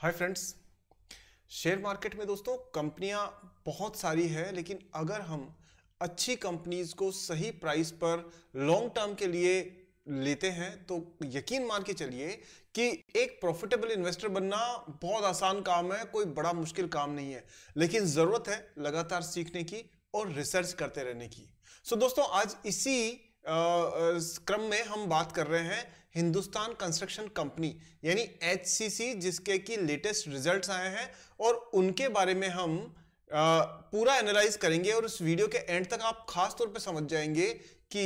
hi friends share market में दोस्तों कंपनियां बहुत सारी है लेकिन अगर हम अच्छी कंपनीज को सही प्राइस पर लॉन्ग टर्म के लिए लेते हैं तो यकीन मान के चलिए कि एक प्रॉफिटेबल इन्वेस्टर बनना बहुत आसान काम है कोई बड़ा मुश्किल काम नहीं है लेकिन ज़रूरत है लगातार सीखने की और रिसर्च करते रहने की सो so दोस्तों आज इसी क्रम में हम बात कर रहे हैं हिंदुस्तान कंस्ट्रक्शन कंपनी यानी एच जिसके कि लेटेस्ट रिजल्ट्स आए हैं और उनके बारे में हम आ, पूरा एनालाइज करेंगे और इस वीडियो के एंड तक आप खास तौर पे समझ जाएंगे कि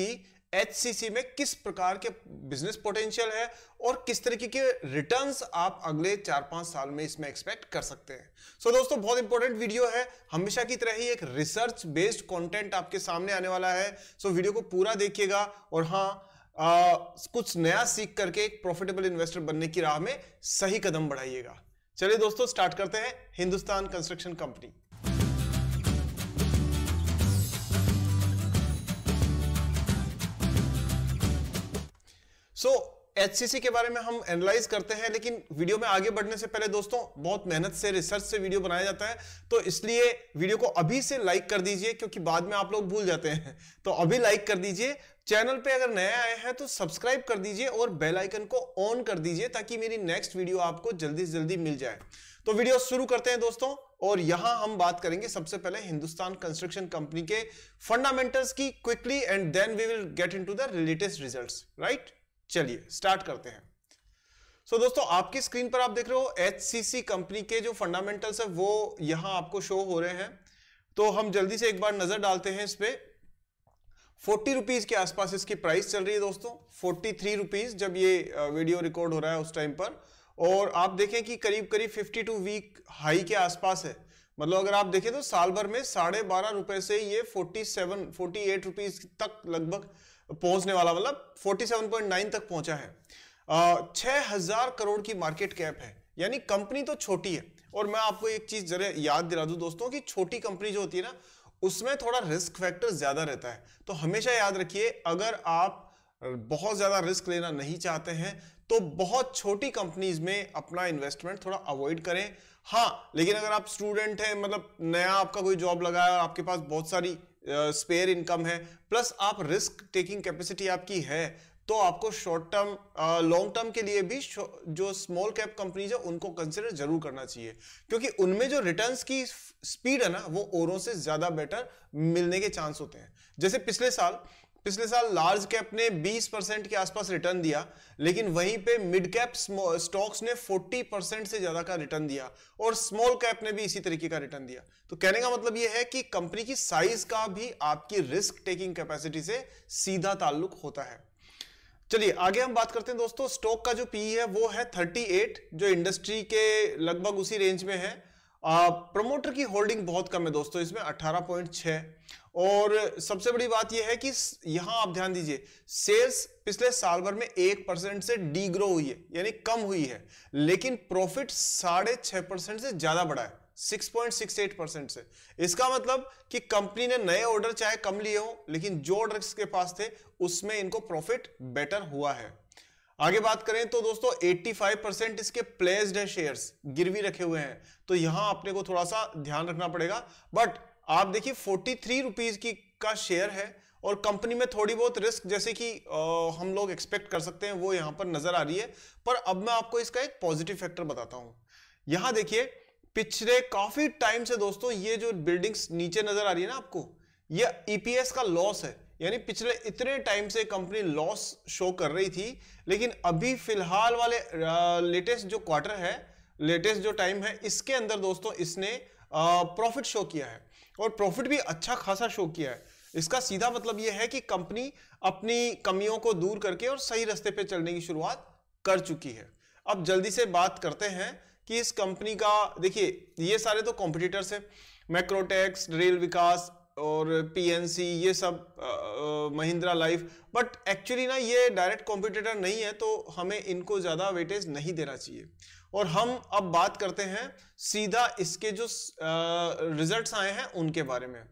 एच में किस प्रकार के बिजनेस पोटेंशियल है और किस तरीके के रिटर्न्स आप अगले चार पांच साल में इसमें एक्सपेक्ट कर सकते हैं सो so, दोस्तों बहुत इंपॉर्टेंट वीडियो है हमेशा की तरह ही एक रिसर्च बेस्ड कंटेंट आपके सामने आने वाला है सो so, वीडियो को पूरा देखिएगा और हाँ आ, कुछ नया सीख करके एक प्रॉफिटेबल इन्वेस्टर बनने की राह में सही कदम बढ़ाइएगा चलिए दोस्तों स्टार्ट करते हैं Hindustan construction company so H के बारे में हम एनालाइज करते हैं लेकिन वीडियो में आगे बढ़ने से पहले दोस्तों बहुत मेहनत से रिसर्च से वीडियो बनाया जाता है तो इसलिए वीडियो को अभी से लाइक कर दीजिए क्योंकि बाद में आप लोग भूल जाते हैं तो अभी लाइक कर दीजिए चैनल पे अगर नया आए हैं तो सब्सक्राइब कर दीजिए और बेल आइकन को ऑन कर दीजिए ताकि मेरी नेक्स्ट वीडियो आपको जल्दी से जल्दी मिल जाए तो वीडियो शुरू करते हैं दोस्तों और यहां हम बात करेंगे सबसे पहले हिंदुस्तान कंस्ट्रक्शन कंपनी के फंडामेंटल्स की quickly and then we will get in the latest result right चलिए स्टार्ट करते हैं सो so, दोस्तों आपकी स्क्रीन पर आप देख रहे हो एच कंपनी के जो फंडामेंटल्स है वो यहां आपको शो हो रहे हैं तो हम जल्दी से एक बार नजर डालते हैं इस पर फोर्टी रुपीज के आसपास इसकी प्राइस चल रही है दोस्तों फोर्टी थ्री रुपीज जब ये वीडियो रिकॉर्ड हो रहा है उस टाइम पर और आप देखें कि करीब करीब फिफ्टी टू वीक हाई के आसपास है मतलब अगर आप देखें तो साल भर में साढ़े बारह रुपए से ये forty seven forty eight rupees तक लगभग पहुंचने वाला मतलब फोर्टी सेवन पॉइंट नाइन तक पहुंचा है छह हजार करोड़ की मार्केट कैप है यानी कंपनी तो छोटी है और मैं आपको एक चीज जरा याद दिला दूं दोस्तों कि छोटी कंपनी जो होती है ना उसमें थोड़ा रिस्क फैक्टर ज़्यादा रहता है तो हमेशा याद रखिए अगर आप बहुत ज़्यादा रिस्क लेना नहीं चाहते हैं तो बहुत छोटी कंपनीज में अपना इन्वेस्टमेंट थोड़ा अवॉइड करें हाँ लेकिन अगर आप स्टूडेंट हैं मतलब नया आपका कोई जॉब लगा है और आपके पास बहुत सारी स्पेयर uh, इनकम है प्लस आप रिस्क टेकिंग कैपेसिटी आपकी है तो आपको शॉर्ट टर्म लॉन्ग टर्म के लिए भी जो स्मॉल कैप कंपनीज है उनको कंसिडर जरूर करना चाहिए क्योंकि उनमें जो रिटर्न की स्पीड है ना वो औरों से ज्यादा बेटर मिलने के चांस होते हैं जैसे पिछले साल पिछले साल लार्ज कैप ने 20 परसेंट के आसपास रिटर्न दिया लेकिन वहीं पे मिड कैप स्टॉक्स ने 40 परसेंट से ज्यादा का रिटर्न दिया और स्मॉल कैप ने भी इसी तरीके का रिटर्न दिया तो कहने का मतलब यह है कि कंपनी की साइज का भी आपकी रिस्क टेकिंग कैपेसिटी से सीधा ताल्लुक होता है चलिए आगे हम बात करते हैं दोस्तों स्टॉक का जो पी e है वो है 38 जो इंडस्ट्री के लगभग उसी रेंज में है प्रमोटर की होल्डिंग बहुत कम है दोस्तों इसमें 18.6 और सबसे बड़ी बात यह है कि यहां आप ध्यान दीजिए सेल्स पिछले साल भर में एक परसेंट से डी ग्रो हुई है यानी कम हुई है लेकिन प्रॉफिट साढ़े छह परसेंट से ज्यादा बढ़ा है 6.68 परसेंट से इसका मतलब कि कंपनी ने नए ऑर्डर चाहे कम लिए हो लेकिन जो ऑर्डर के पास थे उसमें इनको प्रॉफिट बेटर हुआ है आगे बात करें तो दोस्तों 85 इसके प्लेस्ड है शेयर्स गिरवी रखे हुए हैं तो यहां अपने को थोड़ा सा ध्यान रखना पड़ेगा बट आप देखिए फोर्टी थ्री की का शेयर है और कंपनी में थोड़ी बहुत रिस्क जैसे कि हम लोग एक्सपेक्ट कर सकते हैं वो यहां पर नजर आ रही है पर अब मैं आपको इसका एक पॉजिटिव फैक्टर बताता हूं यहां देखिए पिछले काफी टाइम से दोस्तों ये जो बिल्डिंग्स नीचे नजर आ रही है ना आपको ये ईपीएस e का लॉस है यानी पिछले इतने टाइम से कंपनी लॉस शो कर रही थी लेकिन अभी फिलहाल वाले लेटेस्ट जो क्वार्टर है लेटेस्ट जो टाइम है इसके अंदर दोस्तों इसने प्रॉफिट शो किया है और प्रॉफिट भी अच्छा खासा शो किया है इसका सीधा मतलब यह है कि कंपनी अपनी कमियों को दूर करके और सही रास्ते पर चलने की शुरुआत कर चुकी है अब जल्दी से बात करते हैं कि इस कंपनी का देखिए ये सारे तो कॉम्पिटिटर्स है मैक्रोटेक्स रेल विकास और पीएनसी ये सब महिंद्रा लाइफ बट एक्चुअली ना ये डायरेक्ट कॉम्पिटिटर नहीं है तो हमें इनको ज़्यादा वेटेज नहीं देना चाहिए और हम अब बात करते हैं सीधा इसके जो रिजल्ट्स आए हैं उनके बारे में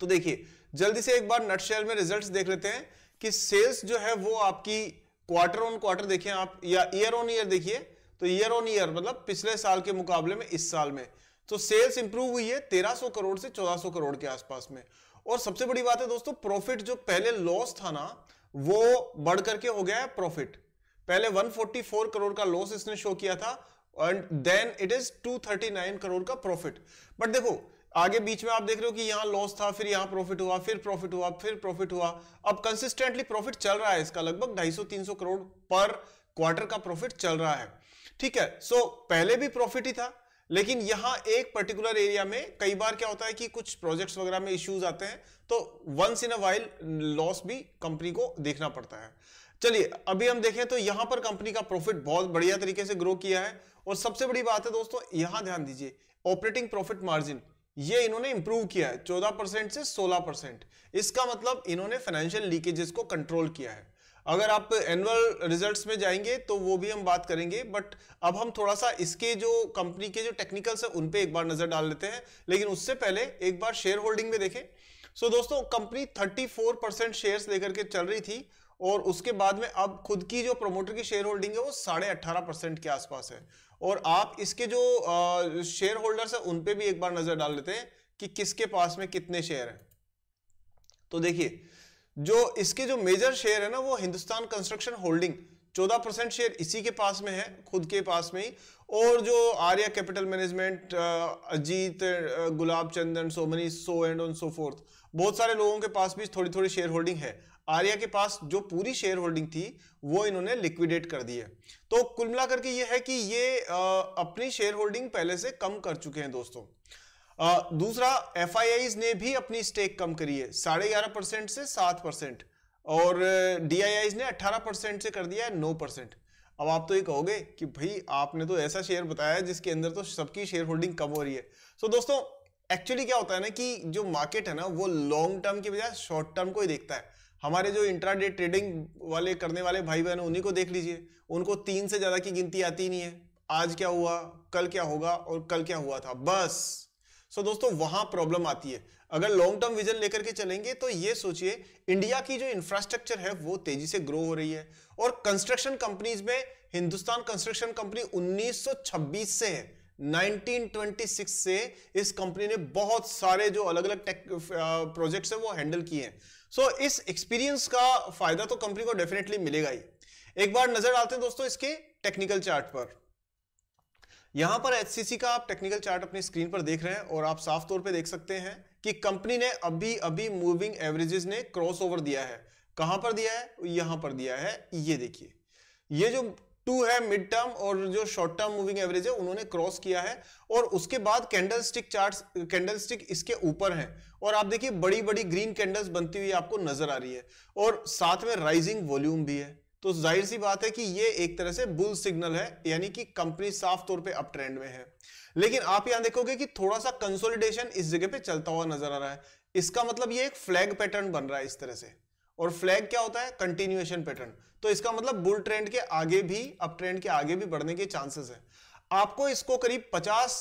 तो देखिए जल्दी से एक बार नटशेल में रिजल्ट्स देख लेते हैं कि सेल्स जो है वो आपकी क्वार्टर ऑन क्वार्टर देखें आप या ईयर ऑन ईयर देखिए तो ईयर ऑन ईयर मतलब पिछले साल के मुकाबले में इस साल में तो सेल्स इंप्रूव हुई है 1300 करोड़ से 1400 करोड़ के आसपास में और सबसे बड़ी बात है दोस्तों प्रॉफिट जो पहले लॉस था ना वो बढ़ करके हो गया है प्रॉफिट पहले 144 करोड़ का लॉस इसने शो किया था and then it is 239 crore का प्रॉफिट बट देखो आगे बीच में आप देख रहे हो कि यहां लॉस था फिर यहां प्रॉफिट हुआ फिर प्रॉफिट हुआ फिर प्रॉफिट हुआ अब कंसिस्टेंटली प्रॉफिट चल रहा है इसका लगभग 250-300 करोड़ पर क्वार्टर का प्रॉफिट चल रहा है ठीक है सो so, पहले भी प्रॉफिट ही था लेकिन यहां एक पर्टिकुलर एरिया में कई बार क्या होता है कि कुछ प्रोजेक्ट्स वगैरह में इश्यूज आते हैं तो once in a while loss भी कंपनी को देखना पड़ता है चलिए अभी हम देखें तो यहां पर कंपनी का प्रॉफिट बहुत बढ़िया तरीके से ग्रो किया है और सबसे बड़ी बात है दोस्तों यहां ध्यान दीजिए ऑपरेटिंग प्रॉफिट मार्जिन ये इन्होंने इंप्रूव किया है 14 परसेंट से 16 परसेंट इसका मतलब इन्होंने फाइनेंशियल लीकेजेस को कंट्रोल किया है अगर आप एनुअल रिजल्ट्स में जाएंगे तो वो भी हम बात करेंगे बट अब हम थोड़ा सा इसके जो कंपनी के जो टेक्निकल्स हैं उन पे एक बार नजर डाल लेते हैं लेकिन उससे पहले एक बार शेयर होल्डिंग में देखें सो so, दोस्तों कंपनी 34 परसेंट शेयर लेकर के चल रही थी और उसके बाद में अब खुद की जो प्रमोटर की शेयर होल्डिंग है वो साढ़े अट्ठारह परसेंट के आसपास है और आप इसके जो शेयर होल्डर्स हैं उन भी एक बार नजर डाल लेते हैं कि किसके पास में कितने शेयर हैं तो देखिए जो इसके जो मेजर शेयर है ना वो Hindustan construction holding 14 percent share इसी के पास में है खुद के पास में ही और जो Arya capital management Ajit Gulabchand so many so and on so forth बहुत सारे लोगों के पास भी थोड़ी थोड़ी शेयर होल्डिंग है आर्या के पास जो पूरी शेयर होल्डिंग थी वो इन्होंने लिक्विडेट कर दी है तो कुल मिलाकर के ये है कि ये अपनी शेयर होल्डिंग पहले से कम कर चुके हैं दोस्तों दूसरा एफ ने भी अपनी स्टेक कम करी है साढ़े ग्यारह परसेंट से सात परसेंट और डी ने अट्ठारह परसेंट से कर दिया है नौ परसेंट अब आप तो ये कहोगे कि भाई आपने तो ऐसा शेयर बताया है जिसके अंदर तो सबकी शेयर होल्डिंग कम हो रही है सो so, दोस्तों एक्चुअली क्या होता है ना कि जो मार्केट है ना वो लॉन्ग टर्म की बजाय शॉर्ट टर्म को ही देखता है हमारे जो इंट्राडे ट्रेडिंग वाले करने वाले भाई बहन उन्हीं को देख लीजिए उनको तीन से ज़्यादा की गिनती आती नहीं है आज क्या हुआ कल क्या होगा और कल क्या हुआ था बस सो so, दोस्तों वहां प्रॉब्लम आती है अगर लॉन्ग टर्म विजन लेकर के चलेंगे तो ये सोचिए इंडिया की जो इंफ्रास्ट्रक्चर है वो तेजी से ग्रो हो रही है और कंस्ट्रक्शन कंपनीज में हिंदुस्तान कंस्ट्रक्शन कंपनी 1926 से है 1926 से इस कंपनी ने बहुत सारे जो अलग अलग टेक प्रोजेक्ट्स हैं वो हैंडल किए हैं सो so, इस एक्सपीरियंस का फायदा तो कंपनी को डेफिनेटली मिलेगा ही एक बार नजर डालते हैं दोस्तों इसके टेक्निकल चार्ट पर यहां पर एचसीसी का आप टेक्निकल चार्ट अपनी स्क्रीन पर देख रहे हैं और आप साफ तौर पे देख सकते हैं कि कंपनी ने अभी अभी मूविंग एवरेजेस ने क्रॉसओवर दिया है कहां पर दिया है यहां पर दिया है ये देखिए ये जो टू है मिड टर्म और जो शॉर्ट टर्म मूविंग एवरेज है उन्होंने क्रॉस किया है और उसके बाद candle stick chart candle stick इसके ऊपर है और आप देखिए बड़ी बड़ी ग्रीन कैंडल्स बनती हुई आपको नजर आ रही है और साथ में राइजिंग वॉल्यूम भी है तो जाहिर सी बात है कि ये एक तरह से बुल सिग्नल है यानी कि कंपनी साफ तौर पे अप ट्रेंड में है लेकिन आप यहां देखोगे कि थोड़ा सा कंसोलिडेशन इस जगह पे चलता हुआ नजर आ रहा है इसका मतलब ये एक फ्लैग पैटर्न बन रहा है इस तरह से और फ्लैग क्या होता है कंटिन्यूएशन पैटर्न तो इसका मतलब बुल ट्रेंड के आगे भी अप ट्रेंड के आगे भी बढ़ने के चांसेस है आपको इसको करीब पचास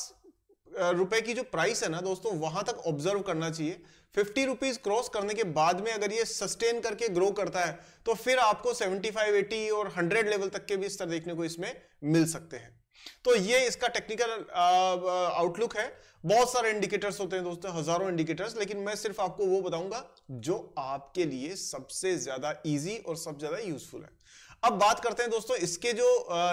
रुपए की जो प्राइस है ना दोस्तों वहां तक ऑब्जर्व करना चाहिए फिफ्टी रुपीज क्रॉस करने के बाद में अगर ये सस्टेन करके ग्रो करता है तो फिर आपको सेवेंटी फाइव एटी और हंड्रेड लेवल तक के भी स्तर देखने को इसमें मिल सकते हैं तो ये इसका टेक्निकल आउटलुक है बहुत सारे इंडिकेटर्स होते हैं दोस्तों हजारों इंडिकेटर्स लेकिन मैं सिर्फ आपको वो बताऊंगा जो आपके लिए सबसे ज्यादा ईजी और सबसे ज्यादा यूजफुल है अब बात करते हैं दोस्तों इसके जो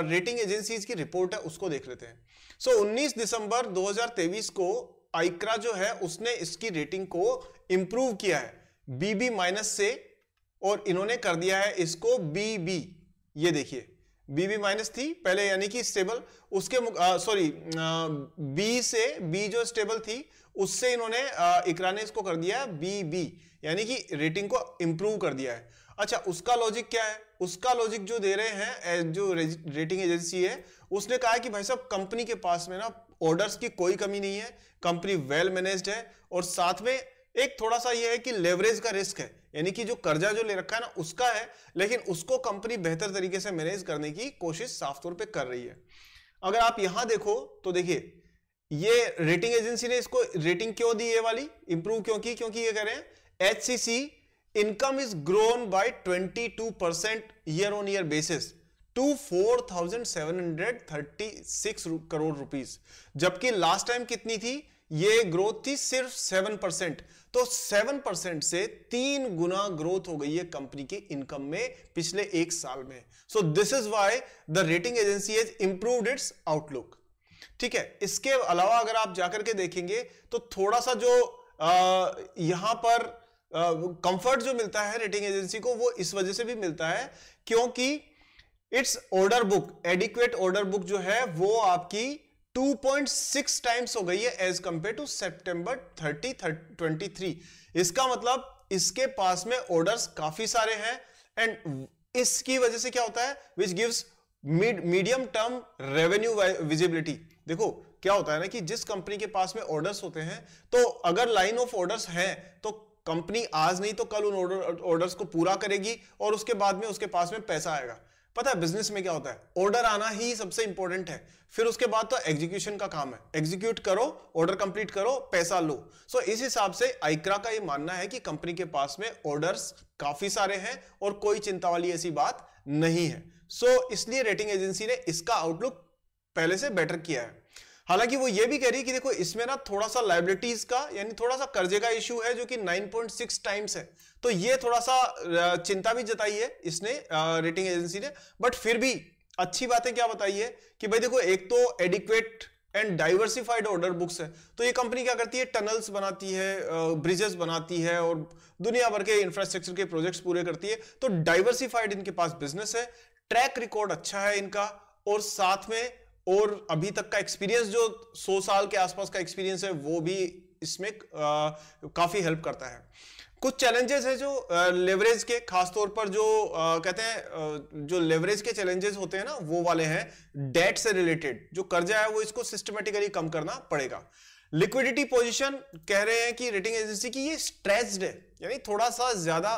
रेटिंग एजेंसीज की रिपोर्ट है उसको देख लेते हैं सो so, 19 दिसंबर 2023 को आइक्रा जो है उसने इसकी रेटिंग को इंप्रूव किया है बीबी माइनस से और इन्होंने कर दिया है इसको बीबी ये देखिए बी बी माइनस थी पहले यानी कि स्टेबल उसके सॉरी बी से बी जो स्टेबल थी उससे इन्होंने इकरा ने इसको कर दिया बी बी यानी कि रेटिंग को इम्प्रूव कर दिया है अच्छा उसका लॉजिक क्या है उसका लॉजिक जो दे रहे हैं जो रेटिंग एजेंसी है उसने कहा कि भाई साहब कंपनी के पास में ना ऑर्डर्स की कोई कमी नहीं है कंपनी वेल मैनेज्ड है और साथ में एक थोड़ा सा ये है कि लेवरेज का रिस्क है यानी कि जो कर्जा जो ले रखा है ना उसका है लेकिन उसको कंपनी बेहतर तरीके से मैनेज करने की कोशिश साफ तौर पर कर रही है अगर आप यहां देखो तो देखिए ये रेटिंग एजेंसी ने इसको रेटिंग क्यों दी ये वाली इंप्रूव क्यों की क्योंकि ये कह रहे हैं H C C income is grown by 22 percent year on year basis to four thousand seven hundred thirty six crore rupees जबकि लास्ट टाइम कितनी थी ये ग्रोथ थी सिर्फ सेवन परसेंट तो सेवन परसेंट से तीन गुना ग्रोथ हो गई है कंपनी के इनकम में पिछले एक साल में so this is why the rating agency has improved its outlook ठीक है इसके अलावा अगर आप जाकर के देखेंगे तो थोड़ा सा जो आ, यहां पर कंफर्ट जो मिलता है रेटिंग एजेंसी को वो इस वजह से भी मिलता है क्योंकि its order book adequate order book जो है वो आपकी 2.6 टाइम्स हो गई है एज कंपेयर टू सेप्टेंबर 30 23 इसका मतलब इसके पास में ऑर्डर्स काफी सारे हैं एंड इसकी वजह से क्या होता है which gives medium term revenue visibility देखो क्या होता है ना कि जिस कंपनी के पास में ऑर्डर्स होते हैं तो अगर लाइन ऑफ ऑर्डर्स हैं तो कंपनी आज नहीं तो कल उन ऑर्डर्स को पूरा करेगी और उसके बाद में उसके पास में पैसा आएगा पता है बिजनेस में क्या होता है ऑर्डर आना ही सबसे इंपॉर्टेंट है फिर उसके बाद तो एग्जीक्यूशन का काम है एग्जीक्यूट करो ऑर्डर कंप्लीट करो पैसा लो सो इस हिसाब से आइक्रा का ये मानना है कि कंपनी के पास में ऑर्डर्स काफी सारे हैं और कोई चिंता वाली ऐसी बात नहीं है सो so, इसलिए रेटिंग एजेंसी ने इसका आउटलुक पहले से बेटर किया है हालांकि वो ये भी कह रही कि देखो इसमें ना थोड़ा सा लाइबिलिटीज का यानी थोड़ा सा कर्जे का इश्यू है जो कि 9.6 टाइम्स है तो ये थोड़ा सा चिंता भी जताई है इसने रेटिंग एजेंसी ने बट फिर भी अच्छी बातें क्या बताई है कि भाई देखो एक तो adequate and diversified order books है तो ये कंपनी क्या करती है टनल्स बनाती है ब्रिजेस बनाती है और दुनिया भर के इंफ्रास्ट्रक्चर के प्रोजेक्ट्स पूरे करती है तो डाइवर्सिफाइड इनके पास बिजनेस है ट्रैक रिकॉर्ड अच्छा है इनका और साथ में और अभी तक का एक्सपीरियंस जो 100 साल के आसपास का एक्सपीरियंस है वो भी इसमें आ, काफी हेल्प करता है कुछ चैलेंजेस है जो लेवरेज के खासतौर पर जो आ, कहते हैं जो लेवरेज के चैलेंजेस होते हैं ना वो वाले हैं डेट से रिलेटेड जो कर्जा है वो इसको सिस्टमेटिकली कम करना पड़ेगा लिक्विडिटी पोजीशन कह रहे हैं कि रेटिंग एजेंसी की ये स्ट्रेस्ड है यानी थोड़ा सा ज्यादा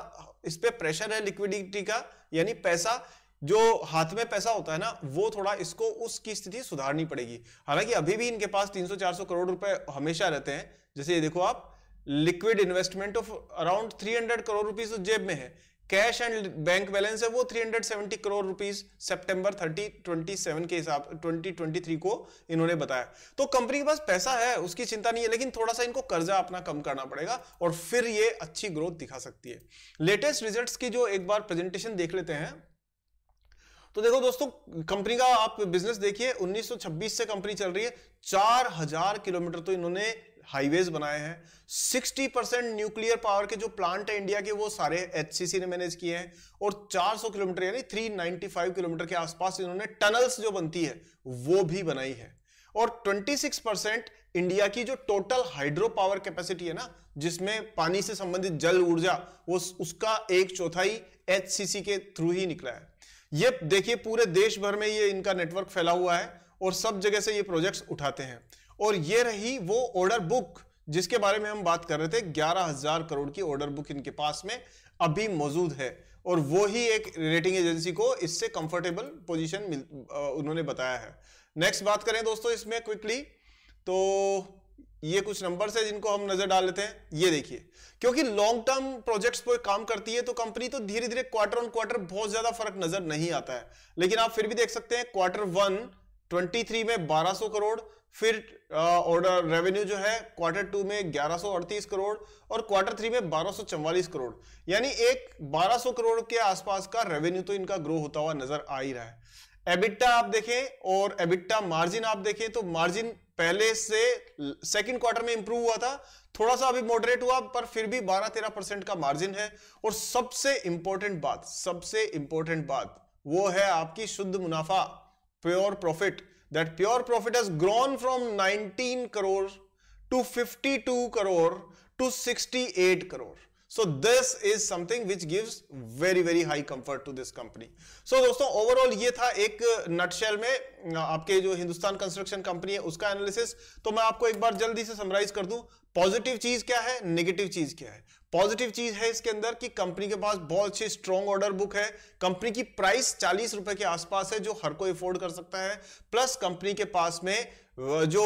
इस पर प्रेशर है लिक्विडिटी का यानी पैसा जो हाथ में पैसा होता है ना वो थोड़ा इसको उसकी स्थिति सुधारनी पड़ेगी हालांकि अभी भी इनके पास 300-400 करोड़ रुपए हमेशा रहते हैं जैसे ये देखो आप liquid investment of around 300 crore rupees जेब में है कैश एंड बैंक बैलेंस है वो 370 करोड़ रुपीस सितंबर 30 27 के हिसाब 2023 को इन्होंने बताया तो कंपनी के पास पैसा है उसकी चिंता नहीं है लेकिन थोड़ा सा इनको कर्जा अपना कम करना पड़ेगा और फिर ये अच्छी ग्रोथ दिखा सकती है लेटेस्ट रिजल्ट्स की जो एक बार प्रेजेंटेशन देख लेते हैं तो देखो दोस्तों कंपनी का आप बिजनेस देखिए 1926 से कंपनी चल रही है 4000 किलोमीटर तो इन्होंने हाईवेज बनाए हैं 60 परसेंट न्यूक्लियर पावर के जो प्लांट है इंडिया के वो सारे एचसीसी ने मैनेज किए हैं और 400 किलोमीटर यानी 395 किलोमीटर के आसपास इन्होंने टनल्स जो बनती है वो भी बनाई है और 26 परसेंट इंडिया की जो टोटल हाइड्रो पावर कैपेसिटी है ना जिसमें पानी से संबंधित जल ऊर्जा वो उसका एक चौथाई एचसीसी के थ्रू ही निकला है ये देखिए पूरे देश भर में ये इनका नेटवर्क फैला हुआ है और सब जगह से ये प्रोजेक्ट्स उठाते हैं और ये रही वो ऑर्डर बुक जिसके बारे में हम बात कर रहे थे ग्यारह हजार करोड़ की ऑर्डर बुक इनके पास में अभी मौजूद है और वो ही एक रेटिंग एजेंसी को इससे कंफर्टेबल पोजीशन उन्होंने बताया है नेक्स्ट बात करें दोस्तों इसमें क्विकली तो ये कुछ नंबर्स है जिनको हम नजर डाल लेते हैं ये देखिए क्योंकि लॉन्ग टर्म प्रोजेक्ट्स पर काम करती है तो कंपनी तो धीरे धीरे क्वार्टर ऑन क्वार्टर बहुत ज्यादा फर्क नजर नहीं आता है लेकिन आप फिर भी देख सकते हैं क्वार्टर वन 23 में 1200 करोड़ फिर ऑर्डर रेवेन्यू जो है क्वार्टर टू में ग्यारह करोड़ और क्वार्टर थ्री में बारह करोड़ यानी एक 1200 करोड़ के आसपास का रेवेन्यू तो इनका ग्रो होता हुआ नजर आ ही रहा है एबिट्टा आप देखें और एबिट्टा मार्जिन आप देखें तो मार्जिन पहले से सेकंड क्वार्टर में इंप्रूव हुआ था थोड़ा सा अभी मॉडरेट हुआ पर फिर भी 12-13 परसेंट का मार्जिन है और सबसे इंपॉर्टेंट बात सबसे इंपॉर्टेंट बात वो है आपकी शुद्ध मुनाफा pure profit that pure profit has grown from 19 crore to 52 crore to 68 crore so this is something which gives very very high comfort to this company so दोस्तों ओवरऑल ये था एक नटशेल में आपके जो हिंदुस्तान कंस्ट्रक्शन कंपनी है उसका एनालिसिस तो मैं आपको एक बार जल्दी से समराइज कर दूं पॉजिटिव चीज क्या है नेगेटिव चीज क्या है पॉजिटिव चीज है इसके अंदर कि कंपनी के पास बहुत अच्छी स्ट्रॉन्ग ऑर्डर बुक है कंपनी की प्राइस चालीस रुपए के आसपास है जो हर कोई अफोर्ड कर सकता है प्लस कंपनी के पास में जो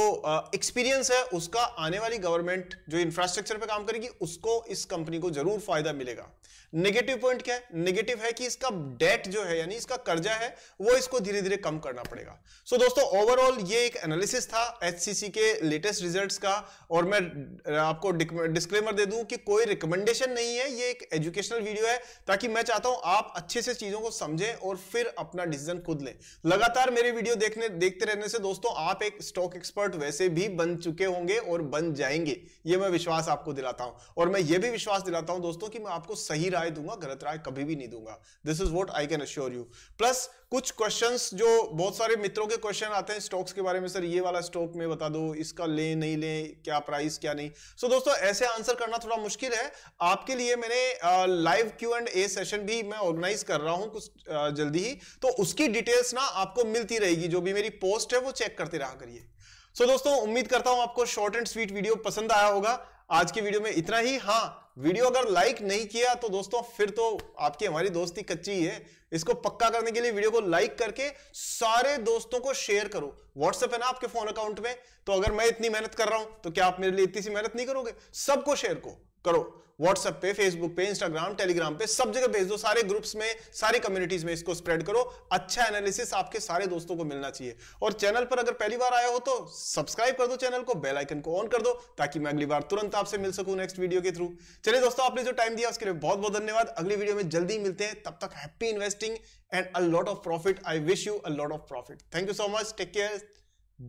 एक्सपीरियंस है उसका आने वाली गवर्नमेंट जो इंफ्रास्ट्रक्चर पे काम करेगी उसको इस कंपनी को जरूर फायदा मिलेगा नेगेटिव पॉइंट क्या है नेगेटिव है कि इसका डेट जो है यानी इसका कर्जा है वो इसको धीरे धीरे कम करना पड़ेगा सो so, दोस्तों ओवरऑल ये एक एनालिसिस था एचसीसी के लेटेस्ट रिजल्ट्स का और मैं आपको डिस्क्लेमर दे दूं कि कोई रिकमेंडेशन नहीं है ये एक एजुकेशनल वीडियो है ताकि मैं चाहता हूं आप अच्छे से चीजों को समझें और फिर अपना डिसीजन खुद लें लगातार मेरे वीडियो देखने देखते रहने से दोस्तों आप एक स्टॉक एक्सपर्ट वैसे भी बन चुके होंगे और बन जाएंगे ये मैं विश्वास आपको दिलाता हूं और मैं ये भी विश्वास दिलाता हूं दोस्तों कि मैं आपको सही राय राय दूंगा गलत राय कभी भी नहीं दूंगा this is what I can assure you plus कुछ क्वेश्चन जो बहुत सारे मित्रों के क्वेश्चन आते हैं स्टॉक्स के बारे में सर ये वाला स्टॉक में बता दो इसका ले नहीं ले क्या प्राइस क्या नहीं सो so, दोस्तों ऐसे आंसर करना थोड़ा मुश्किल है आपके लिए मैंने live Q and A session भी मैं ऑर्गेनाइज कर रहा हूं कुछ आ, जल्दी ही तो उसकी डिटेल्स ना आपको मिलती रहेगी जो भी मेरी पोस्ट है वो चेक करते रहा करिए सो so, दोस्तों उम्मीद करता हूं आपको शॉर्ट एंड स्वीट वीडियो पसंद आया होगा आज की वीडियो में इतना ही हाँ वीडियो अगर लाइक नहीं किया तो दोस्तों फिर तो आपकी हमारी दोस्ती कच्ची है इसको पक्का करने के लिए वीडियो को लाइक करके सारे दोस्तों को शेयर करो व्हाट्सएप है ना आपके फोन अकाउंट में तो अगर मैं इतनी मेहनत कर रहा हूं तो क्या आप मेरे लिए इतनी सी मेहनत नहीं करोगे सबको शेयर को करो व्हाट्सएप पे फेसबुक पे इंस्टाग्राम टेलीग्राम पे सब जगह भेज दो सारे ग्रुप्स में सारी कम्युनिटीज में इसको स्प्रेड करो अच्छा एनालिसिस आपके सारे दोस्तों को मिलना चाहिए और चैनल पर अगर पहली बार आया हो तो सब्सक्राइब कर दो चैनल को बेल आइकन को ऑन कर दो ताकि मैं अगली बार तुरंत आपसे मिल सकूं नेक्स्ट वीडियो के थ्रू चलिए दोस्तों आपने जो टाइम दिया उसके लिए बहुत बहुत धन्यवाद अगली वीडियो में जल्दी मिलते हैं तब तक happy investing and a lot of profit I wish you a lot of profit thank you so much take care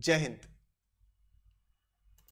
Jai Hind